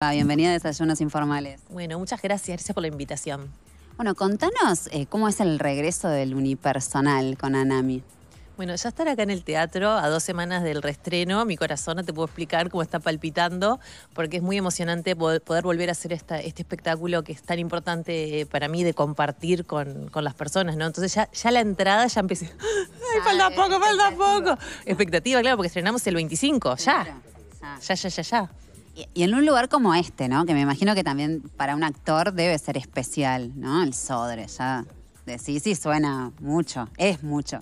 Ah, bienvenida a Desayunos Informales. Bueno, muchas gracias, gracias por la invitación. Bueno, contanos eh, cómo es el regreso del unipersonal con Anami. Bueno, ya estar acá en el teatro a dos semanas del restreno, mi corazón no te puedo explicar cómo está palpitando, porque es muy emocionante poder volver a hacer este espectáculo que es tan importante eh, para mí de compartir con, las personas, ¿no? Entonces ya, ya la entrada ya empecé, ¡ay, falta eh, poco, falta poco! Expectativa, claro, porque estrenamos el 25, ya. Ya, ya, ya, ya y en un lugar como este, ¿no? Que me imagino que también para un actor debe ser especial, ¿no? El sodre, ya. De sí, sí, suena mucho, es mucho.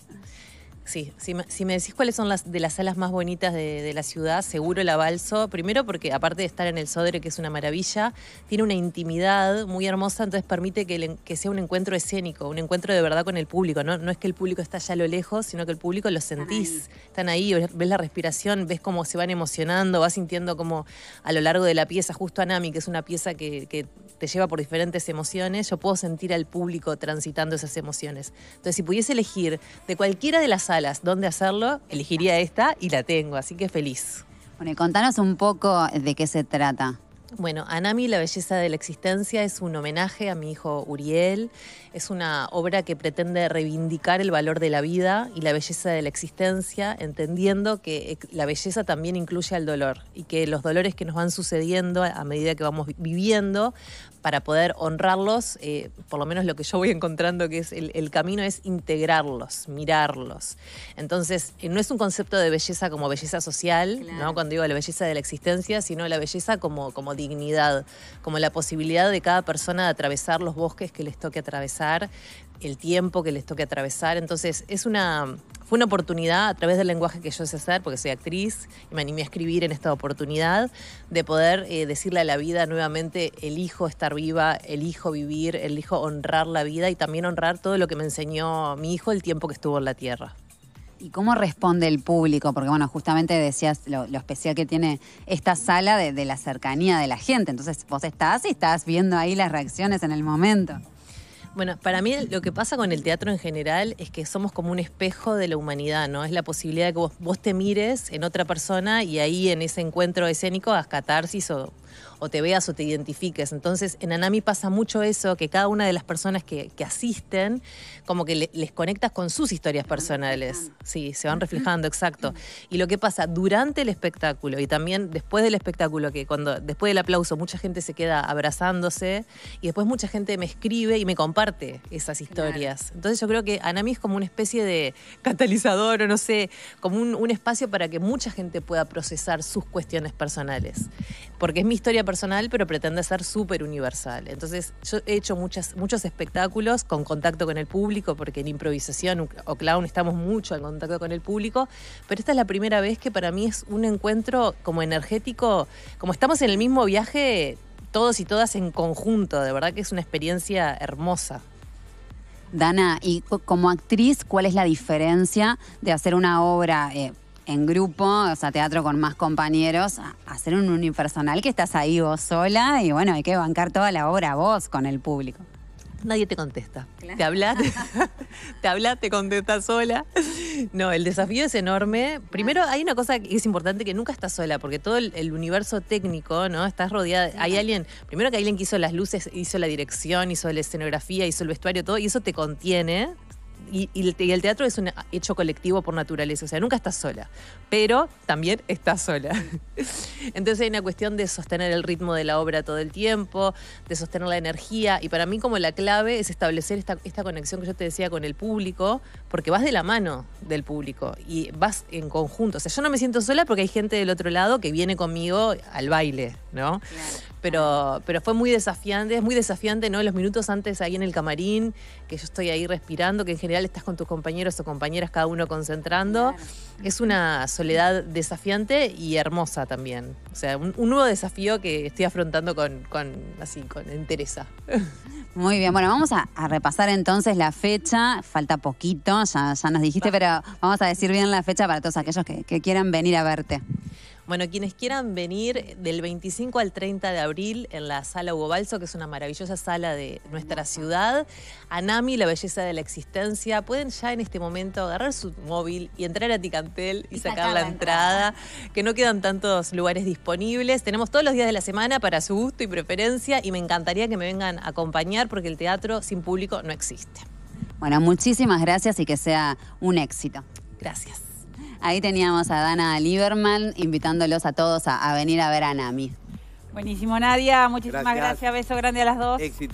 Sí, si me, decís cuáles son las de las salas más bonitas de, la ciudad, seguro la Balso. Primero porque aparte de estar en el Sodre, que es una maravilla, tiene una intimidad muy hermosa, entonces permite que, sea un encuentro escénico, un encuentro de verdad con el público. ¿no? no es que el público está allá a lo lejos, sino que el público lo sentís. Están ahí, ves la respiración, ves cómo se van emocionando, vas sintiendo como a lo largo de la pieza, justo Anami, que es una pieza que, que te lleva por diferentes emociones, yo puedo sentir al público transitando esas emociones. Entonces, si pudiese elegir de cualquiera de las salas, ¿Dónde hacerlo, elegiría esta y la tengo, así que feliz. Bueno, y contanos un poco de qué se trata. Bueno, Anami, la belleza de la existencia, es un homenaje a mi hijo Uriel, es una obra que pretende reivindicar el valor de la vida y la belleza de la existencia, entendiendo que la belleza también incluye al dolor y que los dolores que nos van sucediendo a medida que vamos viviendo, para poder honrarlos, eh, por lo menos lo que yo voy encontrando que es el, camino es integrarlos, mirarlos. Entonces, eh, no es un concepto de belleza como belleza social, cuando digo la belleza de la existencia, sino la belleza como, como dignidad, como la posibilidad de cada persona de atravesar los bosques que les toque atravesar, el tiempo que les toque atravesar. Entonces, es una, fue una oportunidad a través del lenguaje que yo sé hacer, porque soy actriz y me animé a escribir en esta oportunidad, de poder eh, decirle a la vida nuevamente, elijo estar viva, elijo vivir, elijo honrar la vida y también honrar todo lo que me enseñó mi hijo el tiempo que estuvo en la tierra. ¿Y cómo responde el público? Porque, bueno, justamente decías lo, especial que tiene esta sala de, la cercanía de la gente. Entonces, vos estás y estás viendo ahí las reacciones en el momento. Bueno, para mí lo que pasa con el teatro en general es que somos como un espejo de la humanidad, ¿no? Es la posibilidad de que vos, te mires en otra persona y ahí en ese encuentro escénico haz catarsis o o te veas o te identifiques. Entonces, en Anami pasa mucho eso, que cada una de las personas que, asisten, como que les conectas con sus historias personales. Sí, se van reflejando, exacto. Y lo que pasa durante el espectáculo y también después del espectáculo, que cuando después del aplauso mucha gente se queda abrazándose y después mucha gente me escribe y me comparte esas historias. Entonces, yo creo que Anami es como una especie de catalizador o no sé, como un, un espacio para que mucha gente pueda procesar sus cuestiones personales. Porque es mi historia historia personal, pero pretende ser súper universal. Entonces, yo he hecho muchas, muchos espectáculos con contacto con el público, porque en improvisación o clown estamos mucho en contacto con el público, pero esta es la primera vez que para mí es un encuentro como energético, como estamos en el mismo viaje todos y todas en conjunto, de verdad que es una experiencia hermosa. Dana, y como actriz, ¿cuál es la diferencia de hacer una obra? Eh, en grupo, o sea, teatro con más compañeros, hacer un unipersonal que estás ahí vos sola y bueno, hay que bancar toda la obra vos con el público. Nadie te contesta. Te hablas, te, hablas, te sola. No, el desafío es enorme. Primero, hay una cosa que es importante que nunca estás sola, porque todo el, universo técnico, ¿no? Estás rodeada. Hay alguien, primero que alguien que hizo las luces, hizo la dirección, hizo la escenografía, hizo el vestuario, todo, y eso te contiene y, el teatro es un hecho colectivo por naturaleza, o sea, nunca estás sola, pero también estás sola. Entonces hay una cuestión de sostener el ritmo de la obra todo el tiempo, de sostener la energía, y para mí como la clave es establecer esta, esta conexión que yo te decía con el público, porque vas de la mano del público y vas en conjunto. O sea, yo no me siento sola porque hay gente del otro lado que viene conmigo al baile, ¿no? Pero, pero, fue muy desafiante, es muy desafiante, ¿no? Los minutos antes ahí en el camarín, que yo estoy ahí respirando, que en general estás con tus compañeros o compañeras, cada uno concentrando. Es una soledad desafiante y hermosa también. O sea, un, nuevo desafío que estoy afrontando con, con así, con entereza. Muy bien, bueno, vamos a, repasar entonces la fecha. Falta poquito, ya, nos dijiste, pero vamos a decir bien la fecha para todos aquellos que quieran venir a verte. Bueno, quienes quieran venir del 25 al 30 de abril en la sala Hugo Balso, que es una maravillosa sala de nuestra ciudad, Anami, la belleza de la existencia, pueden ya en este momento agarrar su móvil y entrar a Ticantel y, sacar, la, entrada, entrada, que no quedan tantos lugares disponibles. Tenemos todos los días de la semana para su gusto y preferencia y me encantaría que me vengan a acompañar porque el teatro sin público no existe. Bueno, muchísimas gracias y que sea un éxito. Gracias. Ahí teníamos a Dana Lieberman invitándolos a todos a, venir a ver a Nami. Buenísimo, Nadia. Muchísimas gracias. Beso grande a las dos.